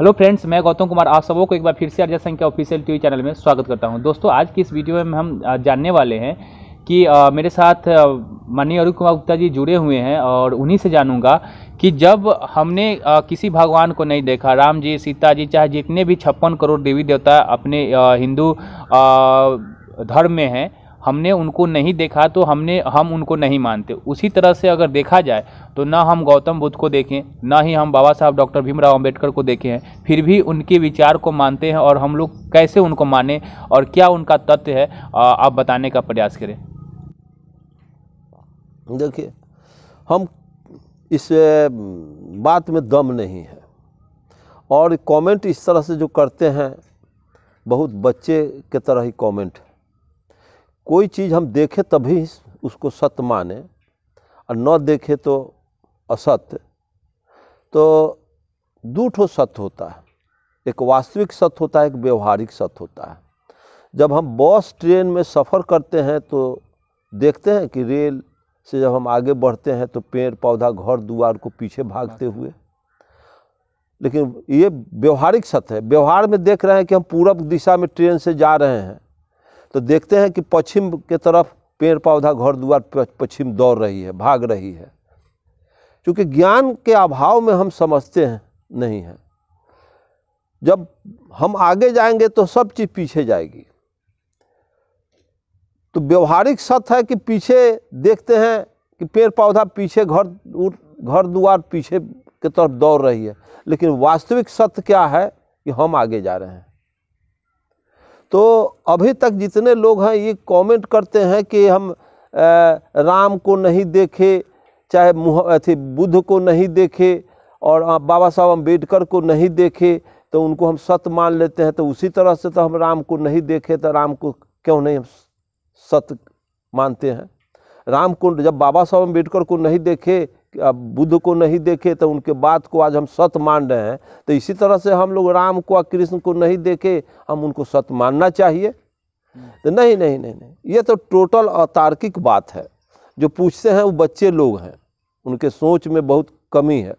hello friends मैं गौतम कुमार आप सबों को एक बार फिर से अर्जय संघ के ऑफिशियल टीवी चैनल में स्वागत करता हूं दोस्तों आज की इस वीडियो में हम जानने वाले हैं कि आ, मेरे साथ माननीय अरुण कुमार गुप्ता जी जुड़े हुए हैं और उन्हीं से जानूंगा कि जब हमने आ, किसी भगवान को नहीं देखा राम जी सीता जी चाहे जितने भी छप्पन करोड़ देवी देवता अपने हिंदू धर्म में हैं हमने उनको नहीं देखा तो हमने हम उनको नहीं मानते उसी तरह से अगर देखा जाए तो ना हम गौतम बुद्ध को देखें ना ही हम बाबा साहब डॉक्टर भीमराव अंबेडकर को देखे हैं फिर भी उनके विचार को मानते हैं और हम लोग कैसे उनको माने और क्या उनका तथ्य है आप बताने का प्रयास करें देखिए हम इस बात में दम नहीं है और कमेंट इस तरह से जो करते हैं बहुत बच्चे के तरह ही कमेंट है कोई चीज़ हम देखें तभी उसको सत्य माने और न देखें तो असत्य तो दो ठो सत्य होता है एक वास्तविक सत्य होता है एक व्यवहारिक सत्य होता है जब हम बस ट्रेन में सफ़र करते हैं तो देखते हैं कि रेल से जब हम आगे बढ़ते हैं तो पेड़ पौधा घर द्वार को पीछे भागते हुए लेकिन ये व्यवहारिक सत्य है व्यवहार में देख रहे हैं कि हम पूरब दिशा में ट्रेन से जा रहे हैं तो देखते हैं कि पश्चिम के तरफ पेड़ पौधा घर द्वार पश्चिम दौड़ रही है भाग रही है क्योंकि ज्ञान के अभाव में हम समझते हैं नहीं है जब हम आगे जाएंगे तो सब चीज़ पीछे जाएगी तो व्यवहारिक सत्य है कि पीछे देखते हैं कि पेड़ पौधा पीछे घर घर द्वार पीछे की तरफ दौड़ रही है लेकिन वास्तविक सत्य क्या है कि हम आगे जा रहे हैं तो अभी तक जितने लोग हैं ये कमेंट करते हैं कि हम राम को नहीं देखे चाहे मुह अथी बुद्ध को नहीं देखे और बाबा साहब अम्बेडकर को नहीं देखे तो उनको हम सत्य मान लेते हैं तो उसी तरह से तो हम राम को नहीं देखे तो राम को क्यों नहीं हम सत्य मानते हैं राम को जब बाबा साहब अम्बेडकर को नहीं देखे अब बुद्ध को नहीं देखे तो उनके बात को आज हम सत मान रहे हैं तो इसी तरह से हम लोग राम को और कृष्ण को नहीं देखे हम उनको सत मानना चाहिए तो नहीं नहीं नहीं नहीं ये तो टोटल अतार्किक बात है जो पूछते हैं वो बच्चे लोग हैं उनके सोच में बहुत कमी है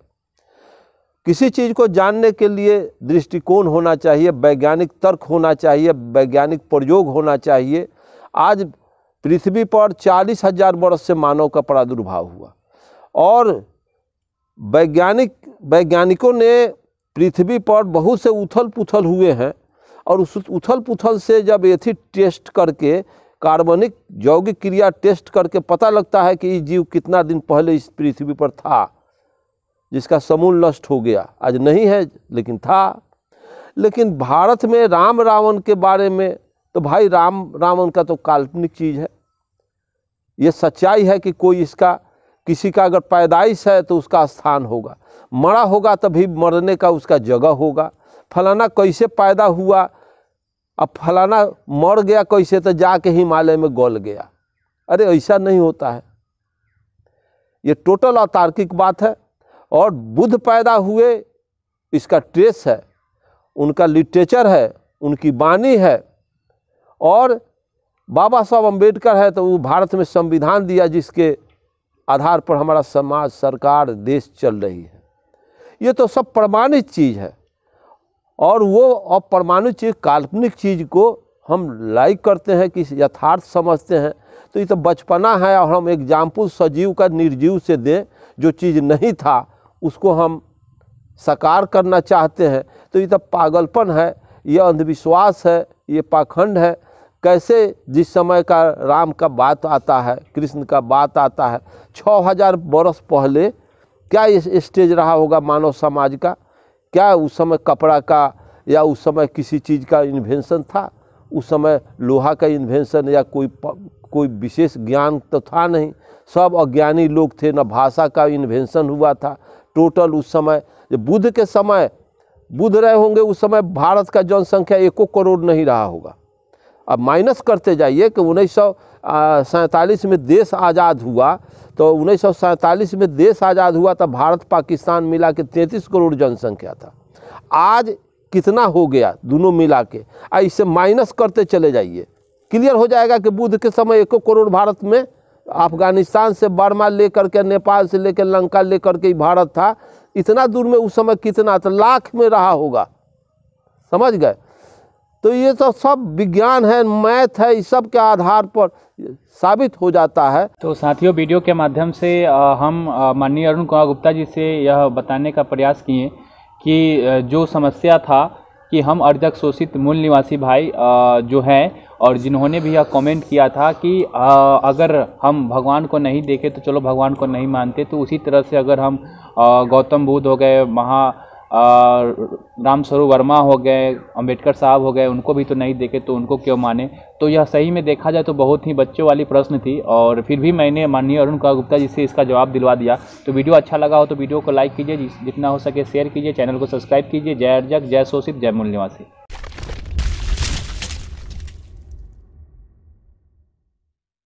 किसी चीज़ को जानने के लिए दृष्टिकोण होना चाहिए वैज्ञानिक तर्क होना चाहिए वैज्ञानिक प्रयोग होना चाहिए आज पृथ्वी पर चालीस हजार वर्ष से मानव का प्रादुर्भाव हुआ और वैज्ञानिक वैज्ञानिकों ने पृथ्वी पर बहुत से उथल पुथल हुए हैं और उस उथल पुथल से जब एथी टेस्ट करके कार्बनिक यौगिक क्रिया टेस्ट करके पता लगता है कि ये जीव कितना दिन पहले इस पृथ्वी पर था जिसका समूल नष्ट हो गया आज नहीं है लेकिन था लेकिन भारत में राम रावण के बारे में तो भाई राम रावण का तो काल्पनिक चीज़ है ये सच्चाई है कि कोई इसका किसी का अगर पैदाइश है तो उसका स्थान होगा मरा होगा तभी मरने का उसका जगह होगा फलाना कैसे पैदा हुआ अब फलाना मर गया कैसे तो जाके हिमालय में गल गया अरे ऐसा नहीं होता है ये टोटल अतार्किक बात है और बुद्ध पैदा हुए इसका ट्रेस है उनका लिटरेचर है उनकी वाणी है और बाबा साहब अम्बेडकर है तो वो भारत में संविधान दिया जिसके आधार पर हमारा समाज सरकार देश चल रही है ये तो सब प्रमाणित चीज़ है और वो अप्रमाणित चीज़ काल्पनिक चीज़ को हम लाइक करते हैं कि यथार्थ समझते हैं तो ये तो बचपना है और हम एग्जाम्पल सजीव का निर्जीव से दें जो चीज़ नहीं था उसको हम साकार करना चाहते हैं तो ये तो पागलपन है ये अंधविश्वास है ये पाखंड है कैसे जिस समय का राम का बात आता है कृष्ण का बात आता है छः हजार बरस पहले क्या इस स्टेज रहा होगा मानव समाज का क्या उस समय कपड़ा का या उस समय किसी चीज़ का इन्वेंशन था उस समय लोहा का इन्वेंशन या कोई कोई विशेष ज्ञान तो था नहीं सब अज्ञानी लोग थे न भाषा का इन्वेंशन हुआ था टोटल उस समय बुद्ध के समय बुद्ध रहे होंगे उस समय भारत का जनसंख्या एको करोड़ नहीं रहा होगा अब माइनस करते जाइए कि उन्नीस सैंतालीस में देश आज़ाद हुआ तो उन्नीस सैंतालीस में देश आज़ाद हुआ तब भारत पाकिस्तान मिला के तैंतीस करोड़ जनसंख्या था आज कितना हो गया दोनों मिला के आ इसे माइनस करते चले जाइए क्लियर हो जाएगा कि बुद्ध के समय एको करोड़ भारत में अफगानिस्तान से बर्मा लेकर के नेपाल से लेकर लंका लेकर के भारत था इतना दूर में उस समय कितना था तो लाख में रहा होगा समझ गए तो ये तो सब विज्ञान है मैथ है इस सब के आधार पर साबित हो जाता है तो साथियों वीडियो के माध्यम से हम माननीय अरुण कुमार गुप्ता जी से यह बताने का प्रयास किए कि जो समस्या था कि हम अर्धक शोषित मूल निवासी भाई जो हैं और जिन्होंने भी यह कमेंट किया था कि अगर हम भगवान को नहीं देखे तो चलो भगवान को नहीं मानते तो उसी तरह से अगर हम गौतम बुद्ध हो गए महा राम स्वरूप वर्मा हो गए अंबेडकर साहब हो गए उनको भी तो नहीं देखे तो उनको क्यों माने तो यह सही में देखा जाए तो बहुत ही बच्चों वाली प्रश्न थी और फिर भी मैंने माननीय अरुण कुमार गुप्ता जी से इसका जवाब दिलवा दिया तो वीडियो अच्छा लगा हो तो वीडियो को लाइक कीजिए जितना हो सके शेयर कीजिए चैनल को सब्सक्राइब कीजिए जय अर्जक जय शोषित जय मूल निवासी